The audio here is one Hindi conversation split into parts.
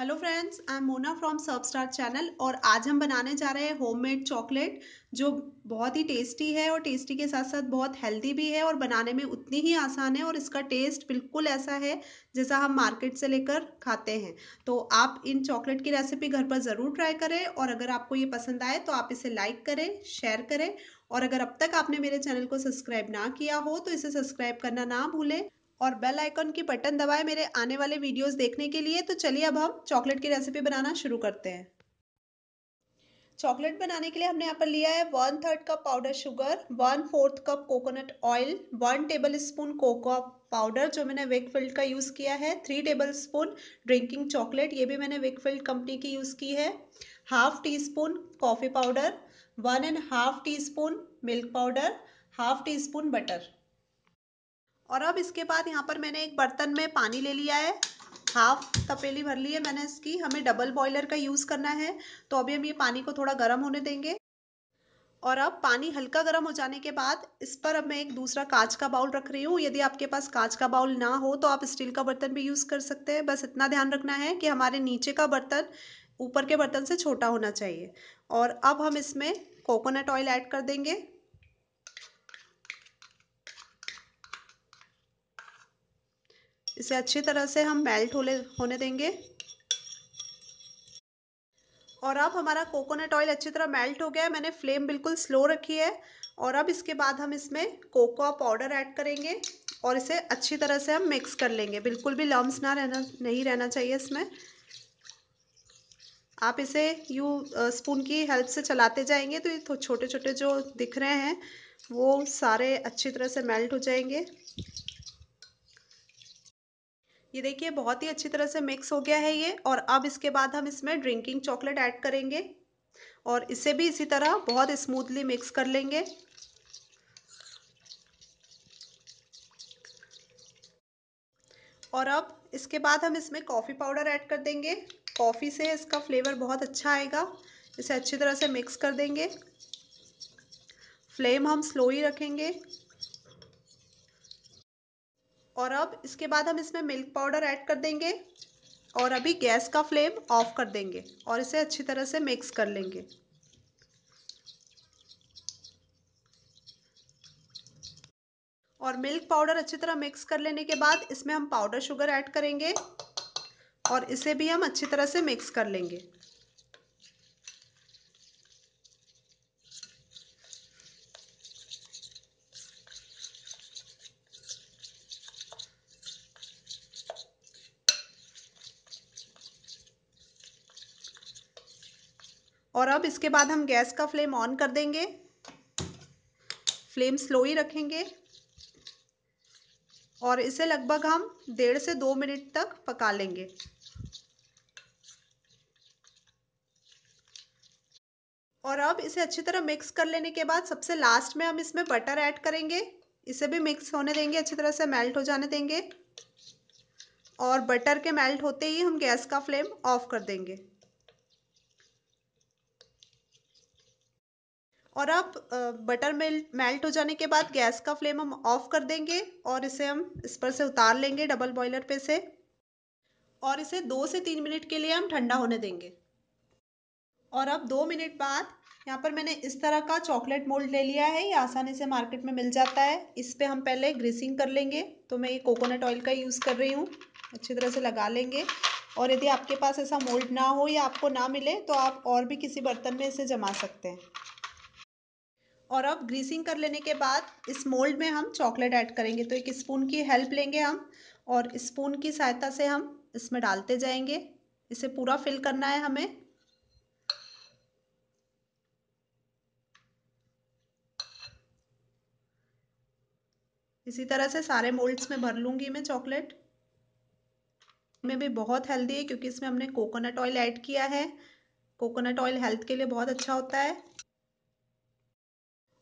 hello friends I am Mona from सर्बस्टार चैनल और आज हम बनाने जा रहे हैं होममेड चॉकलेट जो बहुत ही टेस्टी है और टेस्टी के साथ साथ बहुत हेल्दी भी है और बनाने में उतनी ही आसान है और इसका टेस्ट बिल्कुल ऐसा है जैसा हम मार्केट से लेकर खाते हैं तो आप इन चॉकलेट की रेसिपी घर पर ज़रूर ट्राई करें और अगर आपको ये पसंद आए तो आप इसे लाइक करें शेयर करें और अगर अब तक आपने मेरे चैनल को सब्सक्राइब ना किया हो तो इसे सब्सक्राइब करना ना भूलें और बेल आइकन की बटन दबाएं मेरे आने वाले वीडियोस देखने के लिए तो चलिए अब हम चॉकलेट की रेसिपी बनाना शुरू करते हैं चॉकलेट बनाने के लिए हमने यहाँ पर लिया है one third cup powder sugar one fourth cup coconut oil one tablespoon cocoa powder जो मैंने वेकफील्ड का यूज़ किया है three tablespoon drinking chocolate ये भी मैंने वेकफील्ड कंपनी की यूज़ की है half teaspoon coffee powder one and half teaspoon milk powder half teaspoon butter और अब इसके बाद यहाँ पर मैंने एक बर्तन में पानी ले लिया है हाफ तपेली भर ली है मैंने इसकी हमें डबल बॉयलर का यूज़ करना है तो अभी हम ये पानी को थोड़ा गर्म होने देंगे और अब पानी हल्का गर्म हो जाने के बाद इस पर अब मैं एक दूसरा कांच का बाउल रख रही हूँ यदि आपके पास कांच का बाउल ना हो तो आप स्टील का बर्तन भी यूज़ कर सकते हैं बस इतना ध्यान रखना है कि हमारे नीचे का बर्तन ऊपर के बर्तन से छोटा होना चाहिए और अब हम इसमें कोकोनट ऑयल ऐड कर देंगे इसे अच्छी तरह से हम मेल्ट होने होने देंगे और अब हमारा कोकोनट ऑयल अच्छी तरह मेल्ट हो गया है मैंने फ्लेम बिल्कुल स्लो रखी है और अब इसके बाद हम इसमें कोकोआ पाउडर ऐड करेंगे और इसे अच्छी तरह से हम मिक्स कर लेंगे बिल्कुल भी लम्ब ना रहना नहीं रहना चाहिए इसमें आप इसे यू स्पून की हेल्प से चलाते जाएंगे तो ये छोटे छोटे जो दिख रहे हैं वो सारे अच्छी तरह से मेल्ट हो जाएंगे ये देखिए बहुत ही अच्छी तरह से मिक्स हो गया है ये और अब इसके बाद हम इसमें ड्रिंकिंग चॉकलेट ऐड करेंगे और इसे भी इसी तरह बहुत स्मूथली मिक्स कर लेंगे और अब इसके बाद हम इसमें कॉफ़ी पाउडर ऐड कर देंगे कॉफ़ी से इसका फ्लेवर बहुत अच्छा आएगा इसे अच्छी तरह से मिक्स कर देंगे फ्लेम हम स्लो ही रखेंगे और अब इसके बाद हम इसमें मिल्क पाउडर ऐड कर देंगे और अभी गैस का फ्लेम ऑफ कर देंगे और इसे अच्छी तरह से मिक्स कर लेंगे और मिल्क पाउडर अच्छी तरह मिक्स कर लेने के बाद इसमें हम पाउडर शुगर ऐड करेंगे और इसे भी हम अच्छी तरह से मिक्स कर लेंगे और अब इसके बाद हम गैस का फ्लेम ऑन कर देंगे फ्लेम स्लो ही रखेंगे और इसे लगभग हम डेढ़ से दो मिनट तक पका लेंगे और अब इसे अच्छी तरह मिक्स कर लेने के बाद सबसे लास्ट में हम इसमें बटर ऐड करेंगे इसे भी मिक्स होने देंगे अच्छी तरह से मेल्ट हो जाने देंगे और बटर के मेल्ट होते ही हम गैस का फ्लेम ऑफ कर देंगे और अब बटर मिल मेल्ट हो जाने के बाद गैस का फ्लेम हम ऑफ कर देंगे और इसे हम इस पर से उतार लेंगे डबल बॉयलर पे से और इसे दो से तीन मिनट के लिए हम ठंडा होने देंगे और अब दो मिनट बाद यहाँ पर मैंने इस तरह का चॉकलेट मोल्ड ले लिया है ये आसानी से मार्केट में मिल जाता है इस पर हम पहले ग्रीसिंग कर लेंगे तो मैं ये कोकोनट ऑयल का यूज़ कर रही हूँ अच्छी तरह से लगा लेंगे और यदि आपके पास ऐसा मोल्ड ना हो या आपको ना मिले तो आप और भी किसी बर्तन में इसे जमा सकते हैं और अब ग्रीसिंग कर लेने के बाद इस मोल्ड में हम चॉकलेट ऐड करेंगे तो एक स्पून की हेल्प लेंगे हम और स्पून की सहायता से हम इसमें डालते जाएंगे इसे पूरा फिल करना है हमें इसी तरह से सारे मोल्ड्स में भर लूंगी मैं चॉकलेट में भी बहुत हेल्दी है क्योंकि इसमें हमने कोकोनट ऑयल ऐड किया है कोकोनट ऑयल हेल्थ के लिए बहुत अच्छा होता है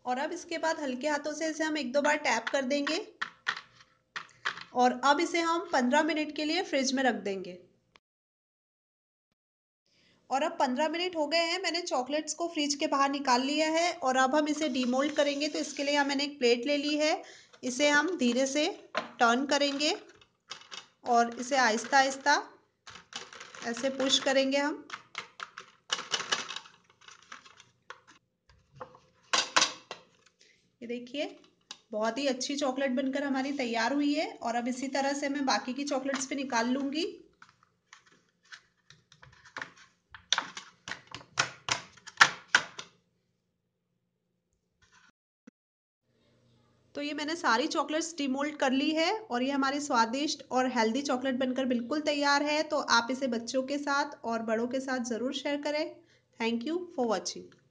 और अब इसके बाद हल्के हाथों से इसे हम एक दो बार टैप कर देंगे और अब इसे हम पंद्रह मिनट के लिए फ्रिज में रख देंगे और अब पंद्रह मिनट हो गए हैं मैंने चॉकलेट्स को फ्रिज के बाहर निकाल लिया है और अब हम इसे डीमोल्ड करेंगे तो इसके लिए मैंने एक प्लेट ले ली है इसे हम धीरे से टर्न करेंगे और इसे आहिस्ता आहिस्ता ऐसे पुश करेंगे हम ये देखिए बहुत ही अच्छी चॉकलेट बनकर हमारी तैयार हुई है और अब इसी तरह से मैं बाकी की चॉकलेट्स भी निकाल लूंगी तो ये मैंने सारी चॉकलेट्स डिमोल्ड कर ली है और ये हमारी स्वादिष्ट और हेल्दी चॉकलेट बनकर बिल्कुल तैयार है तो आप इसे बच्चों के साथ और बड़ों के साथ ज़रूर शेयर करें थैंक यू फॉर वॉचिंग